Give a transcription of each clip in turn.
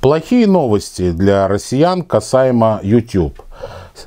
Плохие новости для россиян касаемо YouTube.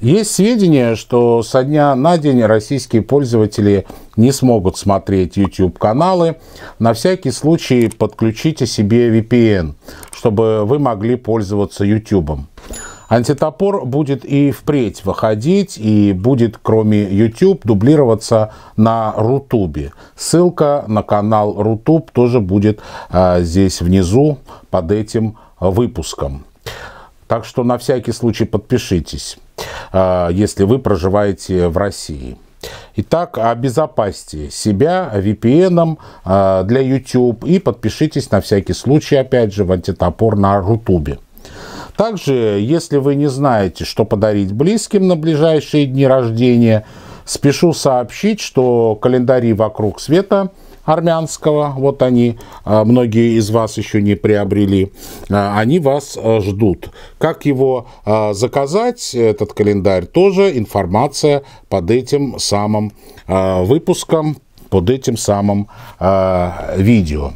Есть сведения, что со дня на день российские пользователи не смогут смотреть YouTube-каналы. На всякий случай подключите себе VPN, чтобы вы могли пользоваться YouTube. Антитопор будет и впредь выходить, и будет, кроме YouTube, дублироваться на Рутубе. Ссылка на канал Рутуб тоже будет а, здесь внизу под этим выпуском. Так что на всякий случай подпишитесь, а, если вы проживаете в России. Итак, обезопасьте себя VPN э, для YouTube и подпишитесь на всякий случай, опять же, в антитопор на Рутубе. Также, если вы не знаете, что подарить близким на ближайшие дни рождения, спешу сообщить, что календари вокруг света армянского, вот они, а, многие из вас еще не приобрели, а, они вас а, ждут. Как его заказать, этот календарь, тоже информация под этим самым выпуском, под этим самым видео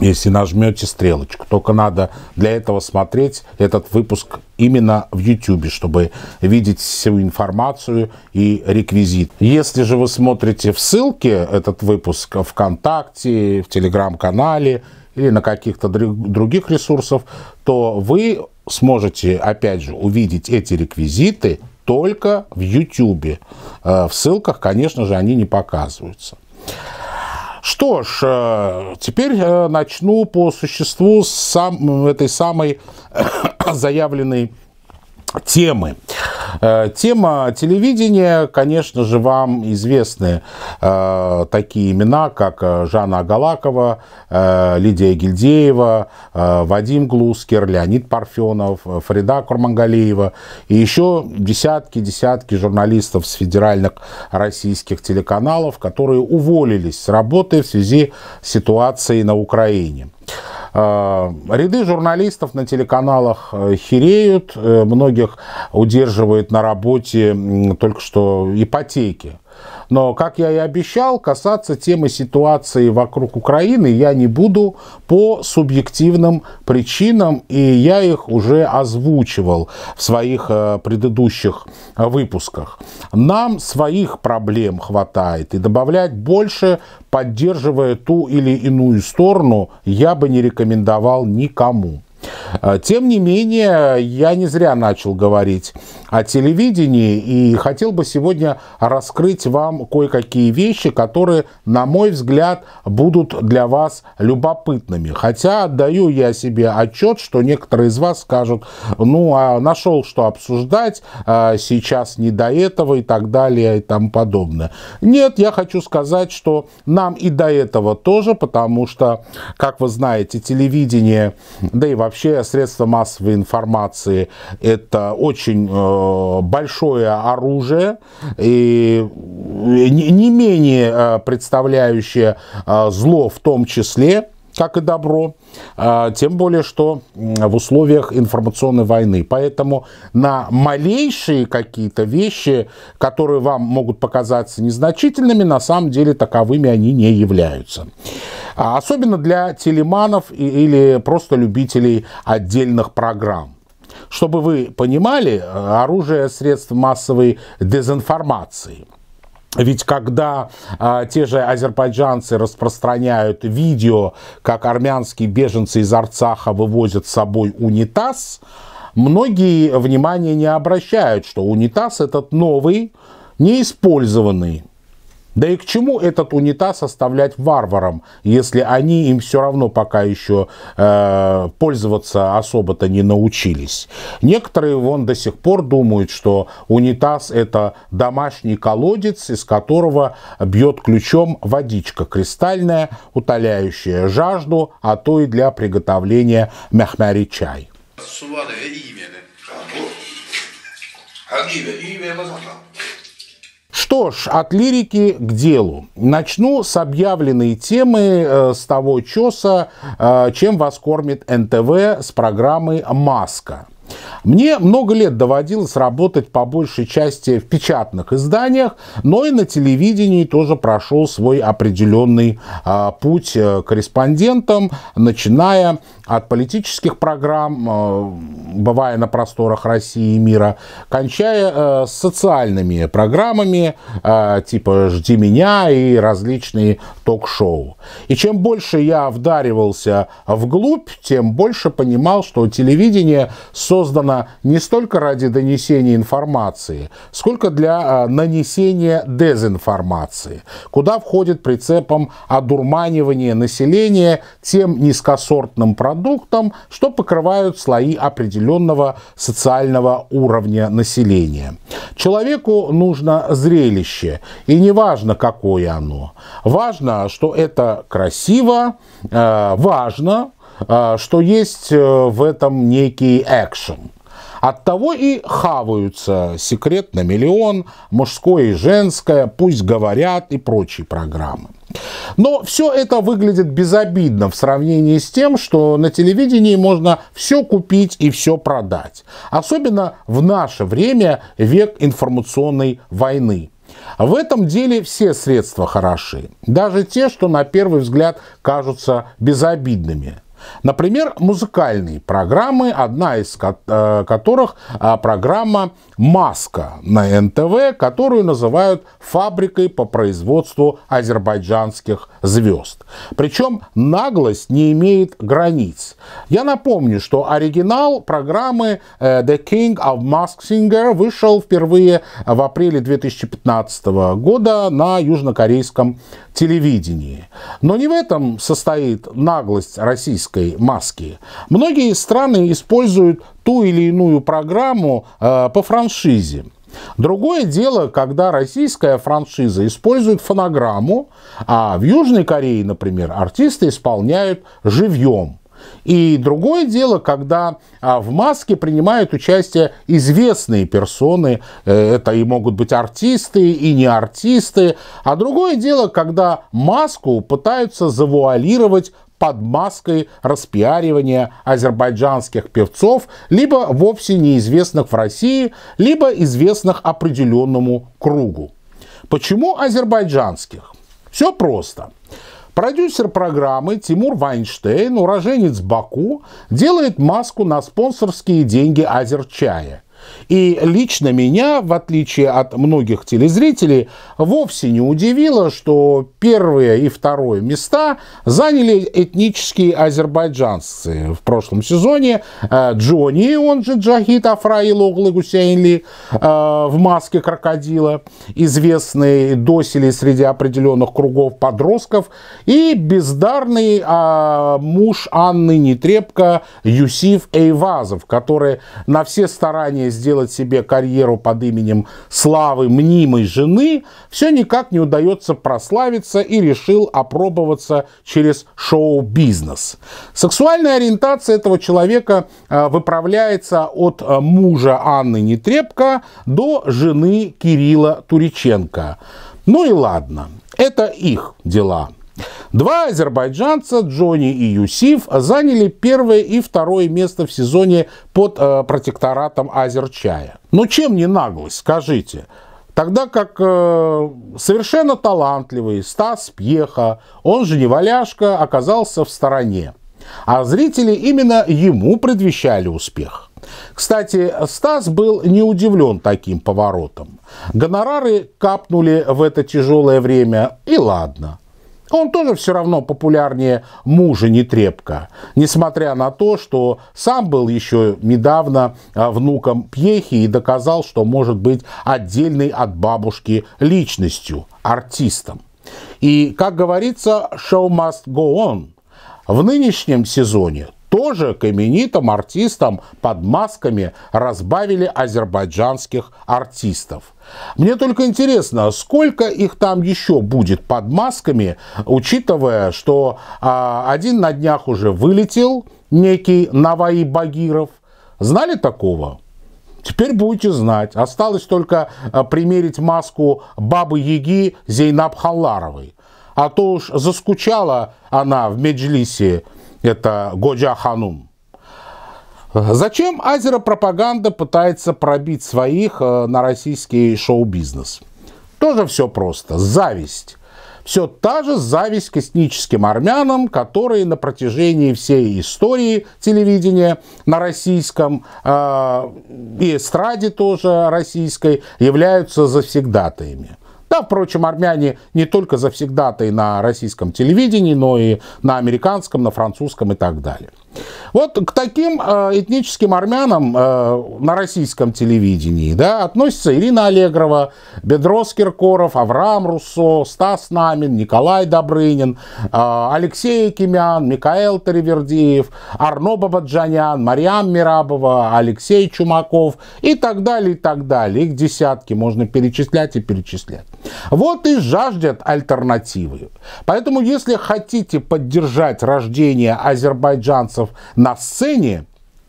если нажмете стрелочку. Только надо для этого смотреть этот выпуск именно в YouTube, чтобы видеть всю информацию и реквизит. Если же вы смотрите в ссылке этот выпуск ВКонтакте, в Телеграм-канале или на каких-то других ресурсах, то вы сможете, опять же, увидеть эти реквизиты только в YouTube. Э, в ссылках, конечно же, они не показываются. Что ж, э, теперь э, начну по существу с сам, этой самой заявленной темы. Э, тема телевидения, конечно же, вам известны э, такие имена, как э, Жанна Агалакова, э, Лидия Гильдеева, э, Вадим Глускер, Леонид Парфенов, э, Фрида Курмангалиева и еще десятки-десятки журналистов с федеральных российских телеканалов, которые уволились с работы в связи с ситуацией на Украине. Э, ряды журналистов на телеканалах э, хереют, э, многих удерживает на работе только что ипотеки. Но, как я и обещал, касаться темы ситуации вокруг Украины я не буду по субъективным причинам, и я их уже озвучивал в своих э, предыдущих э, выпусках. Нам своих проблем хватает, и добавлять больше, поддерживая ту или иную сторону, я бы не рекомендовал никому. Э, тем не менее, я не зря начал говорить о телевидении и хотел бы сегодня раскрыть вам кое-какие вещи, которые, на мой взгляд, будут для вас любопытными. Хотя отдаю я себе отчет, что некоторые из вас скажут, ну, а нашел что обсуждать, э, сейчас не до этого и так далее и тому подобное. Нет, я хочу сказать, что нам и до этого тоже, потому что, как вы знаете, телевидение, да и вообще средства массовой информации это очень э, большое оружие, и не, не менее э, представляющее э, зло в том числе, как и добро, а, тем более, что в условиях информационной войны. Поэтому на малейшие какие-то вещи, которые вам могут показаться незначительными, на самом деле таковыми они не являются. А, особенно для телеманов или просто любителей отдельных программ. Чтобы вы понимали, э, оружие – средств массовой дезинформации – ведь когда а, те же азербайджанцы распространяют видео, как армянские беженцы из Арцаха вывозят с собой унитаз, многие внимания не обращают, что унитаз этот новый, неиспользованный да и к чему этот унитаз оставлять варварам, если они им все равно пока еще э, пользоваться особо-то не научились? Некоторые вон до сих пор думают, что унитаз это домашний колодец, из которого бьет ключом водичка кристальная, утоляющая жажду, а то и для приготовления мяхмяри чай. Что ж, от лирики к делу. Начну с объявленной темы, э, с того часа, э, чем вас кормит НТВ с программы «Маска». Мне много лет доводилось работать по большей части в печатных изданиях, но и на телевидении тоже прошел свой определенный а, э, путь корреспондентом, начиная от политических программ, э, бывая на просторах России и мира, кончая э, социальными программами э, типа «Жди меня» и различные ток-шоу. И чем больше я вдаривался вглубь, тем больше понимал, что телевидение создано не столько ради донесения информации, сколько для нанесения дезинформации, куда входит прицепом одурманивание населения тем низкосортным продуктом, продуктам, что покрывают слои определенного социального уровня населения. Человеку нужно зрелище, и не важно, какое оно. Важно, что это красиво, э, важно, э, что есть э, в этом некий экшен. того и хаваются «Секрет на миллион», «Мужское и женское», «Пусть говорят» и прочие программы. Но все это выглядит безобидно в сравнении с тем, что на телевидении можно все купить и все продать. Особенно в наше время, век информационной войны. В этом деле все средства хороши, даже те, что на первый взгляд кажутся безобидными. Например, музыкальные программы, одна из э, которых а, программа «Маска» на НТВ, которую называют «фабрикой по производству азербайджанских звезд». Причем наглость не имеет границ. Я напомню, что оригинал программы э, «The King of Mask Singer» вышел впервые в апреле 2015 года на южнокорейском телевидении. Но не в этом состоит наглость российской медицинской маски. Многие страны используют ту или иную программу э, по франшизе. Другое дело, когда российская франшиза использует фонограмму, а в Южной Корее, например, артисты исполняют живьем. И другое дело, когда а, в маске принимают участие известные персоны, э, это и могут быть артисты, и не артисты, а другое дело, когда маску пытаются завуалировать под маской распиаривания азербайджанских певцов, либо вовсе неизвестных в России, либо известных определенному кругу. Почему азербайджанских? Все просто. Продюсер программы Тимур Вайнштейн, уроженец Баку, делает маску на спонсорские деньги Азерчая. И лично меня, в отличие от многих телезрителей, вовсе не удивило, что первое и второе места заняли этнические азербайджанцы. В прошлом сезоне э, Джонни, он же Джахид Афраил Оглы Гусейнли, э, в маске крокодила, известный доселе среди определенных кругов подростков, и бездарный э, муж Анны Нетребко Юсиф Эйвазов, который на все старания сделать себе карьеру под именем славы мнимой жены, все никак не удается прославиться и решил опробоваться через шоу-бизнес. Сексуальная ориентация этого человека э, выправляется от э, мужа Анны Нетребко до жены Кирилла Туриченко. Ну и ладно, это их дела. Два азербайджанца, Джонни и Юсиф, заняли первое и второе место в сезоне под э, протекторатом Азерчая. Но ну, чем не наглость, скажите? Тогда как э, совершенно талантливый Стас Пьеха, он же не неваляшка, оказался в стороне. А зрители именно ему предвещали успех. Кстати, Стас был не удивлен таким поворотом. Гонорары капнули в это тяжелое время, и ладно – он тоже все равно популярнее мужа Нетребко, несмотря на то, что сам был еще недавно а, внуком Пьехи и доказал, что может быть отдельной от бабушки личностью, артистом. И, как говорится, шоу must go on. В нынешнем сезоне тоже каменитым артистам под масками разбавили азербайджанских артистов. Мне только интересно, сколько их там еще будет под масками, учитывая, что а, один на днях уже вылетел, некий Наваи Багиров. Знали такого? Теперь будете знать. Осталось только а, примерить маску бабы Яги Зейнаб Халларовой. А то уж заскучала она в Меджлисе это Годжа Ханум. Зачем пропаганда пытается пробить своих э, на российский шоу-бизнес? Тоже все просто. Зависть. Все та же зависть к этническим армянам, которые на протяжении всей истории телевидения на российском э, и эстраде тоже российской являются завсегдатаями. Да, впрочем, армяне не только завсегдаты на российском телевидении, но и на американском, на французском и так далее. Вот к таким э, этническим армянам э, на российском телевидении да, относятся Ирина Аллегрова, Бедрос Киркоров, Авраам Руссо, Стас Намин, Николай Добрынин, э, Алексей Кимян, Микаэл Теревердиев, Арно Бабаджанян, Мариам Мирабова, Алексей Чумаков и так далее, и так далее. Их десятки можно перечислять и перечислять. Вот и жаждет альтернативы. Поэтому, если хотите поддержать рождение азербайджанцев артистов на сцене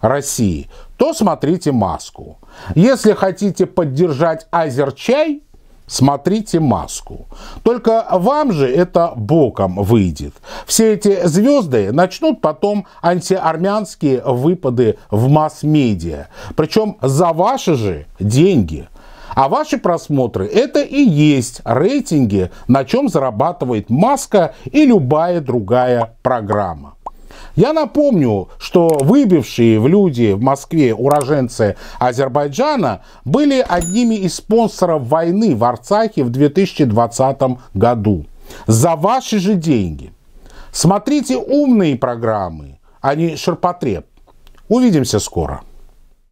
России, то смотрите маску. Если хотите поддержать Азерчай, смотрите маску. Только вам же это боком выйдет. Все эти звезды начнут потом антиармянские выпады в масс-медиа. Причем за ваши же деньги. А ваши просмотры – это и есть рейтинги, на чем зарабатывает Маска и любая другая программа. Я напомню, что выбившие в люди в Москве уроженцы Азербайджана были одними из спонсоров войны в Арцахе в 2020 году. За ваши же деньги. Смотрите умные программы, а не ширпотреб. Увидимся скоро.